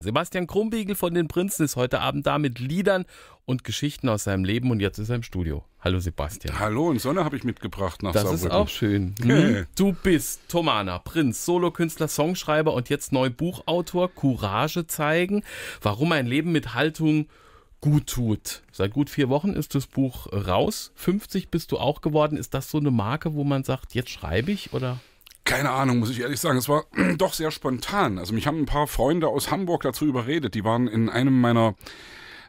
Sebastian Krumbiegel von den Prinzen ist heute Abend da mit Liedern und Geschichten aus seinem Leben und jetzt ist er im Studio. Hallo Sebastian. Hallo, und Sonne habe ich mitgebracht nach Das ist auch schön. Hm? Du bist Tomana, Prinz, Solokünstler, Songschreiber und jetzt neu Buchautor. Courage zeigen, warum ein Leben mit Haltung gut tut. Seit gut vier Wochen ist das Buch raus. 50 bist du auch geworden. Ist das so eine Marke, wo man sagt, jetzt schreibe ich oder? Keine Ahnung, muss ich ehrlich sagen. Es war doch sehr spontan. Also mich haben ein paar Freunde aus Hamburg dazu überredet. Die waren in einem meiner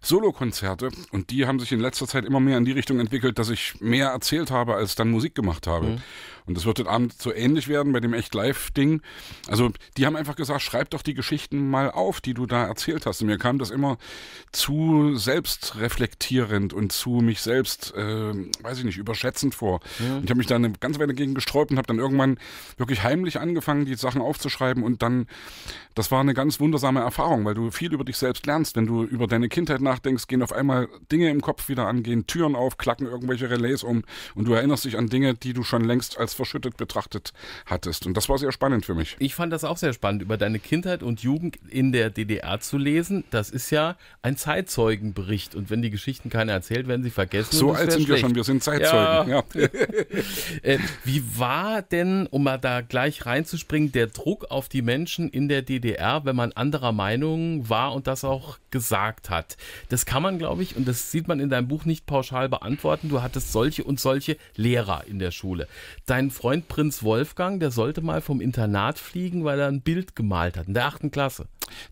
Solokonzerte und die haben sich in letzter Zeit immer mehr in die Richtung entwickelt, dass ich mehr erzählt habe, als dann Musik gemacht habe. Mhm. Und das wird heute Abend so ähnlich werden bei dem Echt-Live-Ding. Also die haben einfach gesagt, schreib doch die Geschichten mal auf, die du da erzählt hast. Und mir kam das immer zu selbstreflektierend und zu mich selbst, äh, weiß ich nicht, überschätzend vor. Ja. Und ich habe mich da eine ganze Weile gegen gesträubt und habe dann irgendwann wirklich heimlich angefangen, die Sachen aufzuschreiben. Und dann, das war eine ganz wundersame Erfahrung, weil du viel über dich selbst lernst. Wenn du über deine Kindheit nachdenkst, gehen auf einmal Dinge im Kopf wieder an, gehen Türen auf, klacken irgendwelche Relais um und du erinnerst dich an Dinge, die du schon längst als als verschüttet betrachtet hattest. Und das war sehr spannend für mich. Ich fand das auch sehr spannend, über deine Kindheit und Jugend in der DDR zu lesen. Das ist ja ein Zeitzeugenbericht. Und wenn die Geschichten keiner erzählt, werden sie vergessen. So alt sind schlecht. wir schon, wir sind Zeitzeugen. Ja. Ja. Äh, wie war denn, um mal da gleich reinzuspringen, der Druck auf die Menschen in der DDR, wenn man anderer Meinung war und das auch gesagt hat? Das kann man, glaube ich, und das sieht man in deinem Buch nicht pauschal beantworten. Du hattest solche und solche Lehrer in der Schule. Dein deinen Freund Prinz Wolfgang, der sollte mal vom Internat fliegen, weil er ein Bild gemalt hat in der achten Klasse.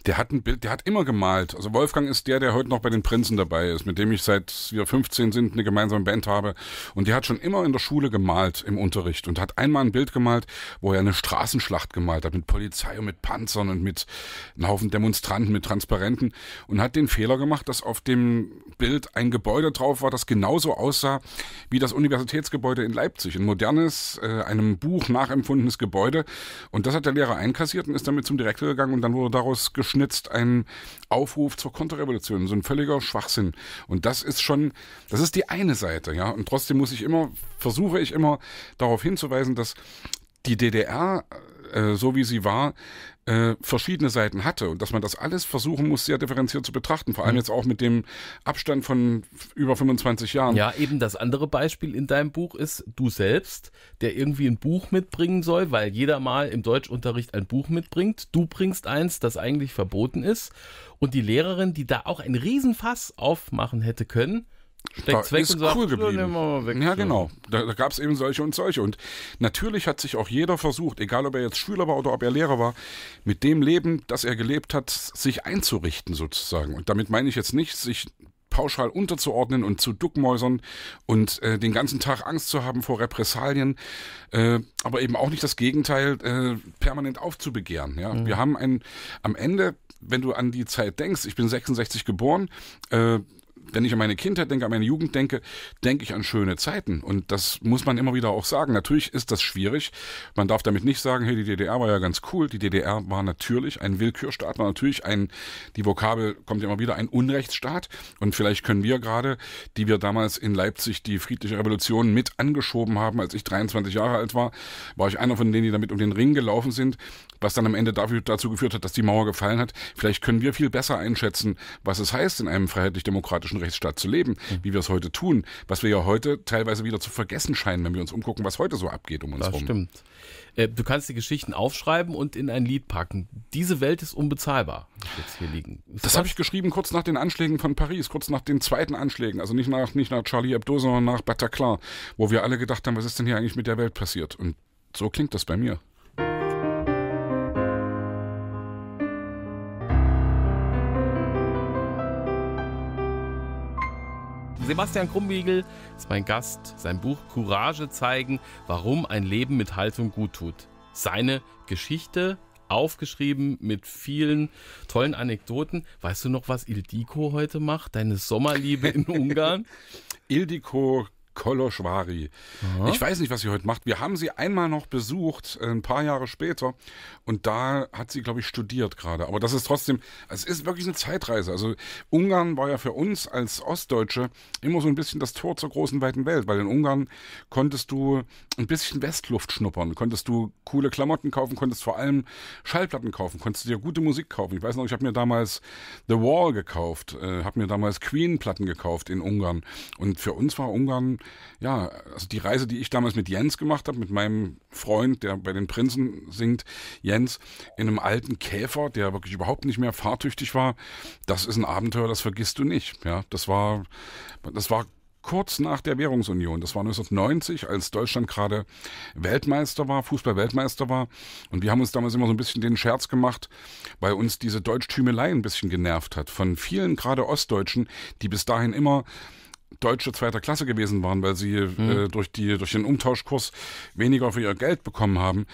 Der hat ein Bild, der hat immer gemalt. Also Wolfgang ist der, der heute noch bei den Prinzen dabei ist, mit dem ich seit wir 15 sind eine gemeinsame Band habe. Und der hat schon immer in der Schule gemalt im Unterricht und hat einmal ein Bild gemalt, wo er eine Straßenschlacht gemalt hat mit Polizei und mit Panzern und mit einem Haufen Demonstranten, mit Transparenten und hat den Fehler gemacht, dass auf dem Bild ein Gebäude drauf war, das genauso aussah wie das Universitätsgebäude in Leipzig. Ein modernes äh, einem Buch nachempfundenes Gebäude. Und das hat der Lehrer einkassiert und ist damit zum Direktor gegangen und dann wurde daraus geschnitzt ein Aufruf zur Konterrevolution. So ein völliger Schwachsinn. Und das ist schon, das ist die eine Seite, ja. Und trotzdem muss ich immer, versuche ich immer darauf hinzuweisen, dass die DDR, äh, so wie sie war, äh, verschiedene Seiten hatte und dass man das alles versuchen muss, sehr differenziert zu betrachten. Vor allem mhm. jetzt auch mit dem Abstand von über 25 Jahren. Ja, eben das andere Beispiel in deinem Buch ist du selbst, der irgendwie ein Buch mitbringen soll, weil jeder mal im Deutschunterricht ein Buch mitbringt. Du bringst eins, das eigentlich verboten ist. Und die Lehrerin, die da auch ein Riesenfass aufmachen hätte können, steckt's weg ist und sagt, cool geblieben. Weg, ja, so. genau. Da, da gab es eben solche und solche. Und natürlich hat sich auch jeder versucht, egal ob er jetzt Schüler war oder ob er Lehrer war, mit dem Leben, das er gelebt hat, sich einzurichten sozusagen. Und damit meine ich jetzt nicht, sich pauschal unterzuordnen und zu Duckmäusern und äh, den ganzen Tag Angst zu haben vor Repressalien, äh, aber eben auch nicht das Gegenteil, äh, permanent aufzubegehren. Ja? Mhm. Wir haben ein, am Ende, wenn du an die Zeit denkst, ich bin 66 geboren, äh, wenn ich an meine Kindheit denke, an meine Jugend denke, denke ich an schöne Zeiten. Und das muss man immer wieder auch sagen. Natürlich ist das schwierig. Man darf damit nicht sagen, hey, die DDR war ja ganz cool. Die DDR war natürlich ein Willkürstaat, war natürlich ein, die Vokabel kommt immer wieder, ein Unrechtsstaat. Und vielleicht können wir gerade, die wir damals in Leipzig die friedliche Revolution mit angeschoben haben, als ich 23 Jahre alt war, war ich einer von denen, die damit um den Ring gelaufen sind, was dann am Ende dafür, dazu geführt hat, dass die Mauer gefallen hat. Vielleicht können wir viel besser einschätzen, was es heißt, in einem freiheitlich-demokratischen Rechtsstaat zu leben, mhm. wie wir es heute tun, was wir ja heute teilweise wieder zu vergessen scheinen, wenn wir uns umgucken, was heute so abgeht um uns herum. das rum. Stimmt. Äh, du kannst die Geschichten aufschreiben und in ein Lied packen. Diese Welt ist unbezahlbar, jetzt hier liegen. Ist das habe ich geschrieben kurz nach den Anschlägen von Paris, kurz nach den zweiten Anschlägen, also nicht nach, nicht nach Charlie Hebdo, sondern nach Bataclan, wo wir alle gedacht haben, was ist denn hier eigentlich mit der Welt passiert? Und so klingt das bei mir. Sebastian Krumbiegel ist mein Gast. Sein Buch Courage zeigen, warum ein Leben mit Haltung gut tut. Seine Geschichte aufgeschrieben mit vielen tollen Anekdoten. Weißt du noch, was Ildiko heute macht? Deine Sommerliebe in Ungarn? Ildiko Koloschwari. Aha. Ich weiß nicht, was sie heute macht. Wir haben sie einmal noch besucht, äh, ein paar Jahre später. Und da hat sie, glaube ich, studiert gerade. Aber das ist trotzdem, es ist wirklich eine Zeitreise. Also Ungarn war ja für uns als Ostdeutsche immer so ein bisschen das Tor zur großen weiten Welt, weil in Ungarn konntest du ein bisschen Westluft schnuppern, konntest du coole Klamotten kaufen, konntest vor allem Schallplatten kaufen, konntest dir gute Musik kaufen. Ich weiß noch, ich habe mir damals The Wall gekauft, äh, habe mir damals Queen-Platten gekauft in Ungarn. Und für uns war Ungarn ja, also die Reise, die ich damals mit Jens gemacht habe, mit meinem Freund, der bei den Prinzen singt, Jens, in einem alten Käfer, der wirklich überhaupt nicht mehr fahrtüchtig war, das ist ein Abenteuer, das vergisst du nicht. Ja, das war, das war kurz nach der Währungsunion. Das war 1990, als Deutschland gerade Weltmeister war, Fußball-Weltmeister war. Und wir haben uns damals immer so ein bisschen den Scherz gemacht, weil uns diese Deutschtümelei ein bisschen genervt hat. Von vielen, gerade Ostdeutschen, die bis dahin immer Deutsche zweiter Klasse gewesen waren, weil sie äh, mhm. äh, durch, die, durch den Umtauschkurs weniger für ihr Geld bekommen haben.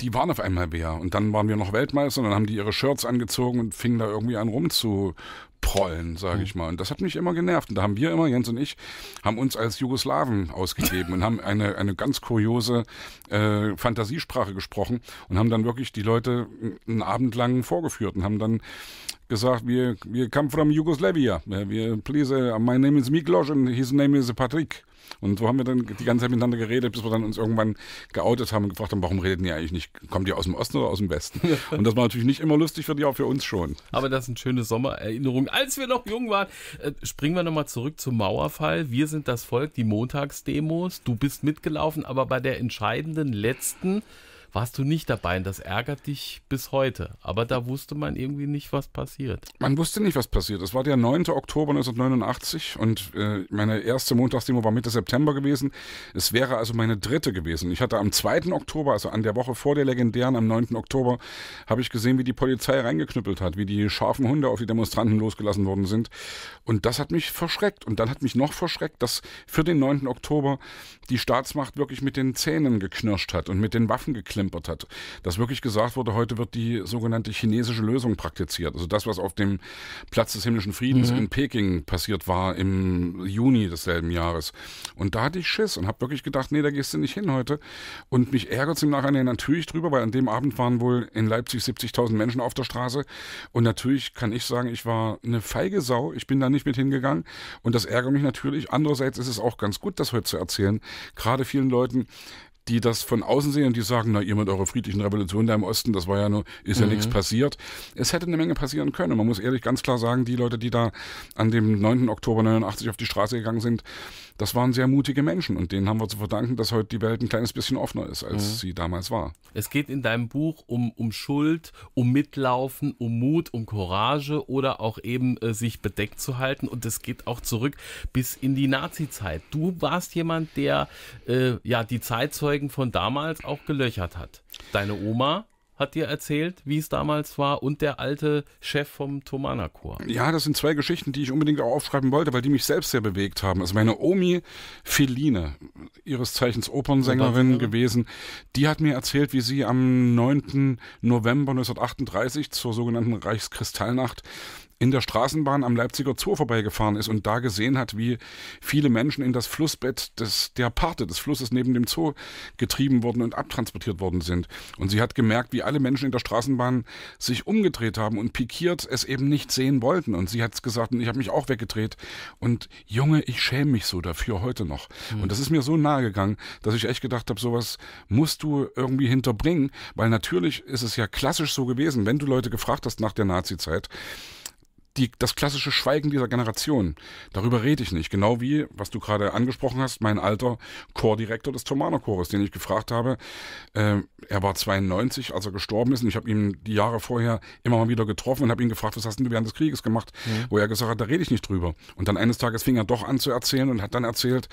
Die waren auf einmal wer. Und dann waren wir noch Weltmeister und dann haben die ihre Shirts angezogen und fingen da irgendwie an rum zu prollen, sage hm. ich mal. Und das hat mich immer genervt. Und da haben wir immer, Jens und ich, haben uns als Jugoslawen ausgegeben und haben eine, eine ganz kuriose äh, Fantasiesprache gesprochen und haben dann wirklich die Leute einen Abend lang vorgeführt und haben dann gesagt, wir wir come from Yugoslavia. Wir, please, uh, my name is Miklos and his name is Patrick. Und so haben wir dann die ganze Zeit miteinander geredet, bis wir dann uns irgendwann geoutet haben und gefragt haben, warum redet ihr eigentlich nicht? Kommt ihr aus dem Osten oder aus dem Westen? Und das war natürlich nicht immer lustig für die, auch für uns schon. Aber das ist eine schöne Sommererinnerung Folgen, als wir noch jung waren. Äh, springen wir nochmal zurück zum Mauerfall. Wir sind das Volk, die Montagsdemos. Du bist mitgelaufen, aber bei der entscheidenden letzten warst du nicht dabei und das ärgert dich bis heute. Aber da wusste man irgendwie nicht, was passiert. Man wusste nicht, was passiert. Es war der 9. Oktober 1989 und äh, meine erste Montagsdemo war Mitte September gewesen. Es wäre also meine dritte gewesen. Ich hatte am 2. Oktober, also an der Woche vor der legendären, am 9. Oktober, habe ich gesehen, wie die Polizei reingeknüppelt hat, wie die scharfen Hunde auf die Demonstranten losgelassen worden sind. Und das hat mich verschreckt. Und dann hat mich noch verschreckt, dass für den 9. Oktober die Staatsmacht wirklich mit den Zähnen geknirscht hat und mit den Waffen geklärt rumgeklempert hat. Dass wirklich gesagt wurde, heute wird die sogenannte chinesische Lösung praktiziert. Also das, was auf dem Platz des himmlischen Friedens mhm. in Peking passiert war im Juni desselben Jahres. Und da hatte ich Schiss und habe wirklich gedacht, nee, da gehst du nicht hin heute. Und mich ärgert es im Nachhinein natürlich drüber, weil an dem Abend waren wohl in Leipzig 70.000 Menschen auf der Straße. Und natürlich kann ich sagen, ich war eine feige Sau. Ich bin da nicht mit hingegangen. Und das ärgert mich natürlich. Andererseits ist es auch ganz gut, das heute zu erzählen. Gerade vielen Leuten, die das von außen sehen und die sagen, na, ihr mit eurer friedlichen Revolution da im Osten, das war ja nur, ist ja mhm. nichts passiert. Es hätte eine Menge passieren können. Und Man muss ehrlich ganz klar sagen, die Leute, die da an dem 9. Oktober 89 auf die Straße gegangen sind, das waren sehr mutige Menschen und denen haben wir zu verdanken, dass heute die Welt ein kleines bisschen offener ist, als mhm. sie damals war. Es geht in deinem Buch um, um Schuld, um Mitlaufen, um Mut, um Courage oder auch eben äh, sich bedeckt zu halten und es geht auch zurück bis in die Nazi-Zeit. Du warst jemand, der äh, ja die Zeitzeugen Zeitzeugen von damals auch gelöchert hat. Deine Oma hat dir erzählt, wie es damals war, und der alte Chef vom Tomana Chor. Ja, das sind zwei Geschichten, die ich unbedingt auch aufschreiben wollte, weil die mich selbst sehr bewegt haben. Also meine Omi Feline, ihres Zeichens Opernsängerin gewesen, die hat mir erzählt, wie sie am 9. November 1938 zur sogenannten Reichskristallnacht in der Straßenbahn am Leipziger Zoo vorbeigefahren ist und da gesehen hat, wie viele Menschen in das Flussbett des, der Parte des Flusses neben dem Zoo getrieben wurden und abtransportiert worden sind. Und sie hat gemerkt, wie alle Menschen in der Straßenbahn sich umgedreht haben und pikiert es eben nicht sehen wollten. Und sie hat es gesagt und ich habe mich auch weggedreht. Und Junge, ich schäme mich so dafür heute noch. Mhm. Und das ist mir so nahe gegangen, dass ich echt gedacht habe, sowas musst du irgendwie hinterbringen, weil natürlich ist es ja klassisch so gewesen, wenn du Leute gefragt hast nach der Nazi-Zeit, die, das klassische Schweigen dieser Generation. Darüber rede ich nicht. Genau wie, was du gerade angesprochen hast, mein alter Chordirektor des Thomaner Chores, den ich gefragt habe. Äh, er war 92, als er gestorben ist. Und ich habe ihn die Jahre vorher immer mal wieder getroffen und habe ihn gefragt, was hast du während des Krieges gemacht? Mhm. Wo er gesagt hat, da rede ich nicht drüber. Und dann eines Tages fing er doch an zu erzählen und hat dann erzählt,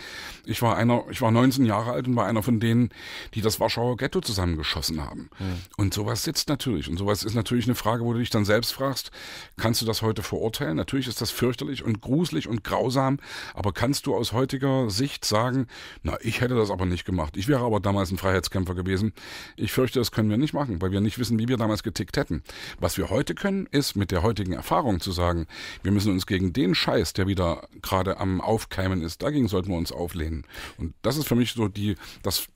ich war einer, ich war 19 Jahre alt und war einer von denen, die das Warschauer Ghetto zusammengeschossen haben. Mhm. Und sowas sitzt natürlich. Und sowas ist natürlich eine Frage, wo du dich dann selbst fragst, kannst du das heute vor verurteilen. Natürlich ist das fürchterlich und gruselig und grausam, aber kannst du aus heutiger Sicht sagen, na, ich hätte das aber nicht gemacht. Ich wäre aber damals ein Freiheitskämpfer gewesen. Ich fürchte, das können wir nicht machen, weil wir nicht wissen, wie wir damals getickt hätten. Was wir heute können, ist mit der heutigen Erfahrung zu sagen, wir müssen uns gegen den Scheiß, der wieder gerade am Aufkeimen ist, dagegen sollten wir uns auflehnen. Und das ist für mich so die, das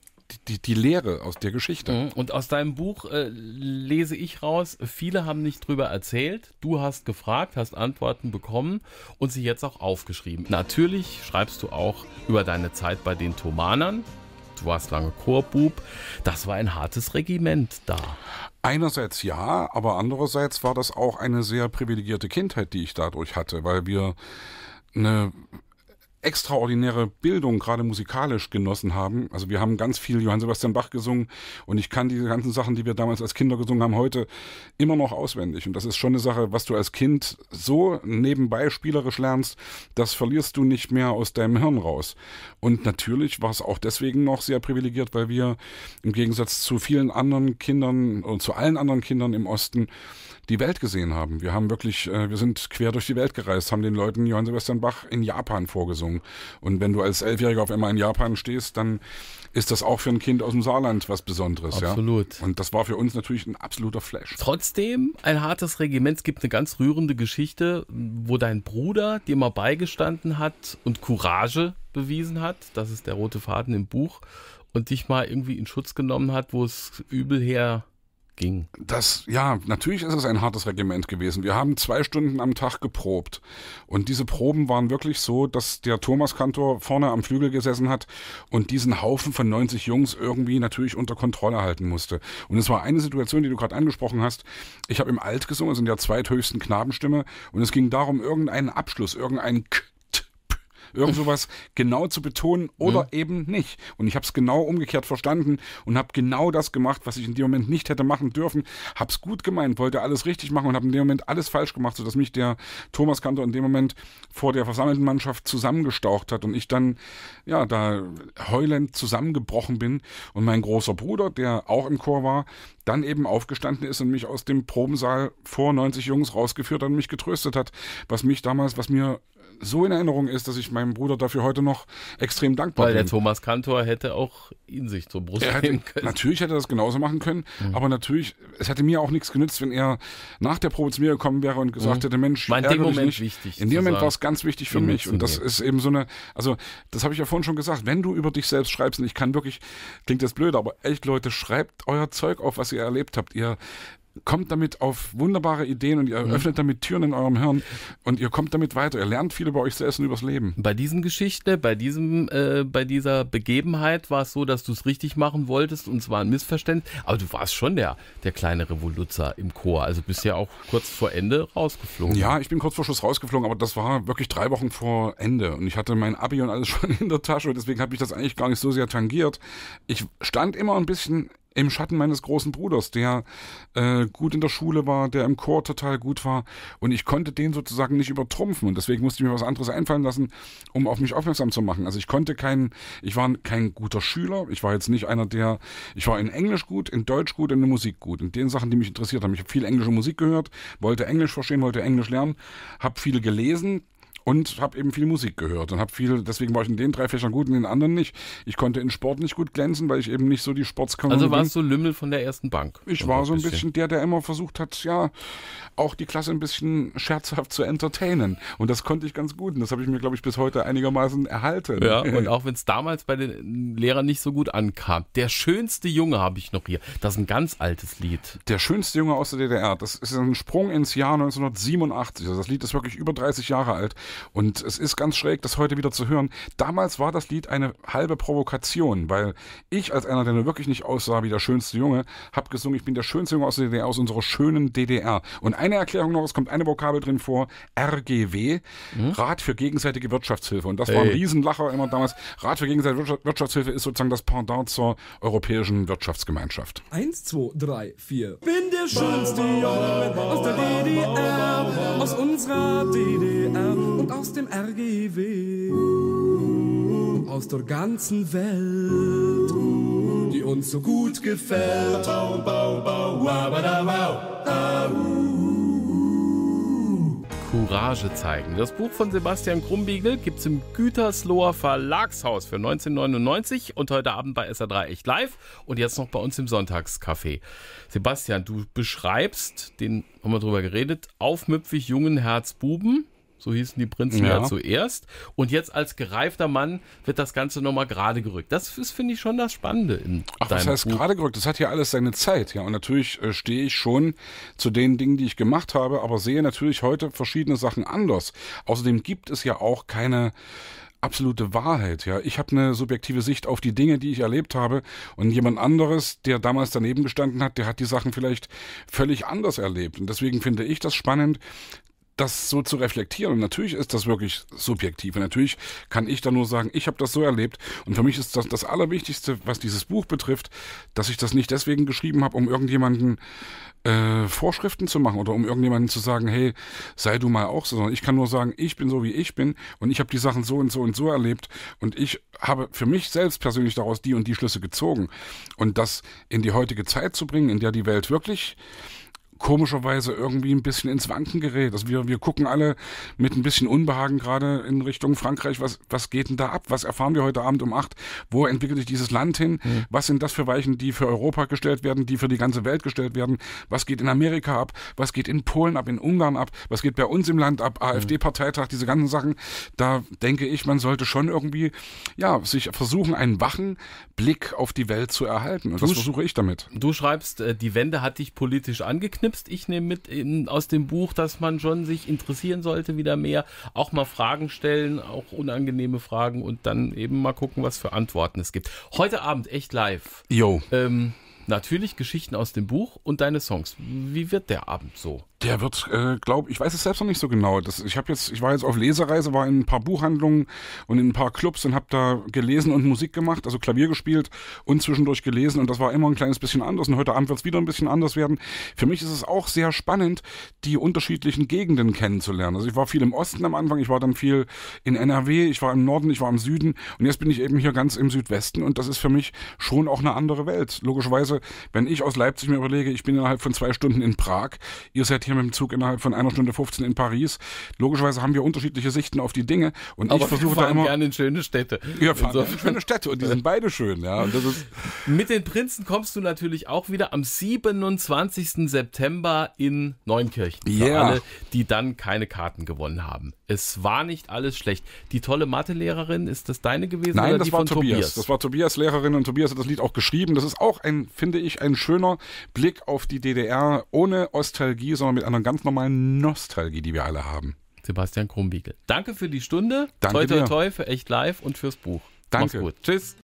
die, die Lehre aus der Geschichte. Mhm. Und aus deinem Buch äh, lese ich raus, viele haben nicht drüber erzählt. Du hast gefragt, hast Antworten bekommen und sie jetzt auch aufgeschrieben. Natürlich schreibst du auch über deine Zeit bei den Thomanern. Du warst lange Chorbub. Das war ein hartes Regiment da. Einerseits ja, aber andererseits war das auch eine sehr privilegierte Kindheit, die ich dadurch hatte, weil wir eine extraordinäre Bildung, gerade musikalisch, genossen haben. Also wir haben ganz viel Johann Sebastian Bach gesungen und ich kann diese ganzen Sachen, die wir damals als Kinder gesungen haben, heute immer noch auswendig. Und das ist schon eine Sache, was du als Kind so nebenbei spielerisch lernst, das verlierst du nicht mehr aus deinem Hirn raus. Und natürlich war es auch deswegen noch sehr privilegiert, weil wir im Gegensatz zu vielen anderen Kindern und zu allen anderen Kindern im Osten die Welt gesehen haben. Wir haben wirklich, äh, wir sind quer durch die Welt gereist, haben den Leuten Johann Sebastian Bach in Japan vorgesungen. Und wenn du als Elfjähriger auf einmal in Japan stehst, dann ist das auch für ein Kind aus dem Saarland was Besonderes. Absolut. Ja? Und das war für uns natürlich ein absoluter Flash. Trotzdem ein hartes Regiment. Es gibt eine ganz rührende Geschichte, wo dein Bruder dir mal beigestanden hat und Courage bewiesen hat. Das ist der rote Faden im Buch. Und dich mal irgendwie in Schutz genommen hat, wo es übel her ging. Das, ja, natürlich ist es ein hartes Regiment gewesen. Wir haben zwei Stunden am Tag geprobt. Und diese Proben waren wirklich so, dass der Thomas Kantor vorne am Flügel gesessen hat und diesen Haufen von 90 Jungs irgendwie natürlich unter Kontrolle halten musste. Und es war eine Situation, die du gerade angesprochen hast. Ich habe im Alt gesungen, also in der zweithöchsten Knabenstimme. Und es ging darum, irgendeinen Abschluss, irgendeinen K irgend sowas genau zu betonen oder mhm. eben nicht. Und ich habe es genau umgekehrt verstanden und habe genau das gemacht, was ich in dem Moment nicht hätte machen dürfen. Habe es gut gemeint, wollte alles richtig machen und habe in dem Moment alles falsch gemacht, sodass mich der Thomas Kantor in dem Moment vor der versammelten Mannschaft zusammengestaucht hat und ich dann ja da heulend zusammengebrochen bin und mein großer Bruder, der auch im Chor war, dann eben aufgestanden ist und mich aus dem Probensaal vor 90 Jungs rausgeführt hat und mich getröstet hat, was mich damals, was mir so in Erinnerung ist, dass ich meinem Bruder dafür heute noch extrem dankbar Weil bin. Weil der Thomas Kantor hätte auch ihn sich zur Brust hätte, nehmen können. Natürlich hätte er das genauso machen können, mhm. aber natürlich, es hätte mir auch nichts genützt, wenn er nach der Probe zu mir gekommen wäre und gesagt mhm. hätte, Mensch, in dem Moment nicht. wichtig. In dem Moment war es ganz wichtig für mich und das ist eben so eine, also das habe ich ja vorhin schon gesagt, wenn du über dich selbst schreibst und ich kann wirklich, klingt das blöd, aber echt Leute, schreibt euer Zeug auf, was ihr erlebt habt. Ihr kommt damit auf wunderbare Ideen und ihr mhm. öffnet damit Türen in eurem Hirn und ihr kommt damit weiter. Ihr lernt viel über euch selbst und übers Leben. Bei diesen Geschichte, bei diesem, äh, bei dieser Begebenheit war es so, dass du es richtig machen wolltest und zwar ein Missverständnis, aber du warst schon der, der kleine Revoluzer im Chor. Also bist ja auch kurz vor Ende rausgeflogen. Ja, ich bin kurz vor Schluss rausgeflogen, aber das war wirklich drei Wochen vor Ende und ich hatte mein Abi und alles schon in der Tasche, deswegen habe ich das eigentlich gar nicht so sehr tangiert. Ich stand immer ein bisschen im Schatten meines großen Bruders, der äh, gut in der Schule war, der im Chor total gut war. Und ich konnte den sozusagen nicht übertrumpfen. Und deswegen musste ich mir was anderes einfallen lassen, um auf mich aufmerksam zu machen. Also ich konnte keinen, ich war kein guter Schüler. Ich war jetzt nicht einer, der, ich war in Englisch gut, in Deutsch gut, in der Musik gut. In den Sachen, die mich interessiert haben. Ich habe viel englische Musik gehört, wollte Englisch verstehen, wollte Englisch lernen, habe viel gelesen, und habe eben viel Musik gehört und habe viel, deswegen war ich in den drei Fächern gut und in den anderen nicht. Ich konnte in Sport nicht gut glänzen, weil ich eben nicht so die Sportskanone Also warst du so Lümmel von der ersten Bank? Ich war so ein bisschen. bisschen der, der immer versucht hat, ja, auch die Klasse ein bisschen scherzhaft zu entertainen. Und das konnte ich ganz gut und das habe ich mir, glaube ich, bis heute einigermaßen erhalten. Ja, und auch wenn es damals bei den Lehrern nicht so gut ankam. Der schönste Junge habe ich noch hier. Das ist ein ganz altes Lied. Der schönste Junge aus der DDR. Das ist ein Sprung ins Jahr 1987. Also das Lied ist wirklich über 30 Jahre alt. Und es ist ganz schräg, das heute wieder zu hören. Damals war das Lied eine halbe Provokation, weil ich als einer, der nur wirklich nicht aussah wie der schönste Junge, habe gesungen, ich bin der schönste Junge aus der DDR, aus unserer schönen DDR. Und eine Erklärung noch, es kommt eine Vokabel drin vor, RGW, mhm. Rat für gegenseitige Wirtschaftshilfe. Und das hey. war ein Riesenlacher immer damals. Rat für gegenseitige Wirtschaftshilfe ist sozusagen das Pendant zur europäischen Wirtschaftsgemeinschaft. Eins, zwei, drei, vier. Bin der schönste Junge aus der DDR, aus unserer DDR aus dem RGW, aus der ganzen Welt, die uns so gut gefällt. Courage zeigen. Das Buch von Sebastian Krumbiegel gibt es im Gütersloher Verlagshaus für 1999 und heute Abend bei sa 3 Echt Live und jetzt noch bei uns im Sonntagscafé. Sebastian, du beschreibst, den haben wir drüber geredet, aufmüpfig jungen Herzbuben, so hießen die Prinzen ja. ja, zuerst. Und jetzt als gereifter Mann wird das Ganze nochmal gerade gerückt. Das ist, finde ich, schon das Spannende in Ach, das heißt gerade gerückt? Das hat ja alles seine Zeit. Ja, und natürlich äh, stehe ich schon zu den Dingen, die ich gemacht habe, aber sehe natürlich heute verschiedene Sachen anders. Außerdem gibt es ja auch keine absolute Wahrheit. Ja, ich habe eine subjektive Sicht auf die Dinge, die ich erlebt habe, und jemand anderes, der damals daneben gestanden hat, der hat die Sachen vielleicht völlig anders erlebt. Und deswegen finde ich das spannend, das so zu reflektieren. Und natürlich ist das wirklich subjektiv. Und natürlich kann ich da nur sagen, ich habe das so erlebt. Und für mich ist das das Allerwichtigste, was dieses Buch betrifft, dass ich das nicht deswegen geschrieben habe, um irgendjemanden äh, Vorschriften zu machen oder um irgendjemanden zu sagen, hey, sei du mal auch so, sondern ich kann nur sagen, ich bin so, wie ich bin und ich habe die Sachen so und so und so erlebt und ich habe für mich selbst persönlich daraus die und die Schlüsse gezogen. Und das in die heutige Zeit zu bringen, in der die Welt wirklich komischerweise irgendwie ein bisschen ins Wanken gerät. Also wir, wir gucken alle mit ein bisschen Unbehagen gerade in Richtung Frankreich. Was, was geht denn da ab? Was erfahren wir heute Abend um acht? Wo entwickelt sich dieses Land hin? Mhm. Was sind das für Weichen, die für Europa gestellt werden, die für die ganze Welt gestellt werden? Was geht in Amerika ab? Was geht in Polen ab, in Ungarn ab? Was geht bei uns im Land ab? Mhm. AfD-Parteitag, diese ganzen Sachen. Da denke ich, man sollte schon irgendwie, ja, sich versuchen, einen wachen Blick auf die Welt zu erhalten. Und du das versuche ich damit. Du schreibst, äh, die Wende hat dich politisch angeknüpft mitnimmst. Ich nehme mit in, aus dem Buch, dass man schon sich interessieren sollte, wieder mehr, auch mal Fragen stellen, auch unangenehme Fragen und dann eben mal gucken, was für Antworten es gibt. Heute Abend echt live. Jo. Ähm, Natürlich Geschichten aus dem Buch und deine Songs. Wie wird der Abend so? Der wird, äh, glaube ich, weiß es selbst noch nicht so genau. Das, ich habe jetzt, ich war jetzt auf Lesereise, war in ein paar Buchhandlungen und in ein paar Clubs und habe da gelesen und Musik gemacht, also Klavier gespielt und zwischendurch gelesen und das war immer ein kleines bisschen anders und heute Abend wird es wieder ein bisschen anders werden. Für mich ist es auch sehr spannend, die unterschiedlichen Gegenden kennenzulernen. Also ich war viel im Osten am Anfang, ich war dann viel in NRW, ich war im Norden, ich war im Süden und jetzt bin ich eben hier ganz im Südwesten und das ist für mich schon auch eine andere Welt. Logischerweise wenn ich aus Leipzig mir überlege, ich bin innerhalb von zwei Stunden in Prag, ihr seid hier mit dem Zug innerhalb von einer Stunde 15 in Paris. Logischerweise haben wir unterschiedliche Sichten auf die Dinge und Aber ich versuche da immer. gerne in schöne Städte. Ja, fahren so. Also in schöne Städte und die sind beide schön, ja. Und das ist mit den Prinzen kommst du natürlich auch wieder am 27. September in Neunkirchen. Ja. Yeah. Alle, die dann keine Karten gewonnen haben. Es war nicht alles schlecht. Die tolle Mathelehrerin, ist das deine gewesen? Nein, das war Tobias. Tobias. Das war Tobias Lehrerin und Tobias hat das Lied auch geschrieben. Das ist auch ein finde ich, ein schöner Blick auf die DDR ohne Ostalgie, sondern mit einer ganz normalen Nostalgie, die wir alle haben. Sebastian Krumbiegel. Danke für die Stunde. Danke toi, toi, toi, für Echt Live und fürs Buch. Danke. Mach's gut. Tschüss.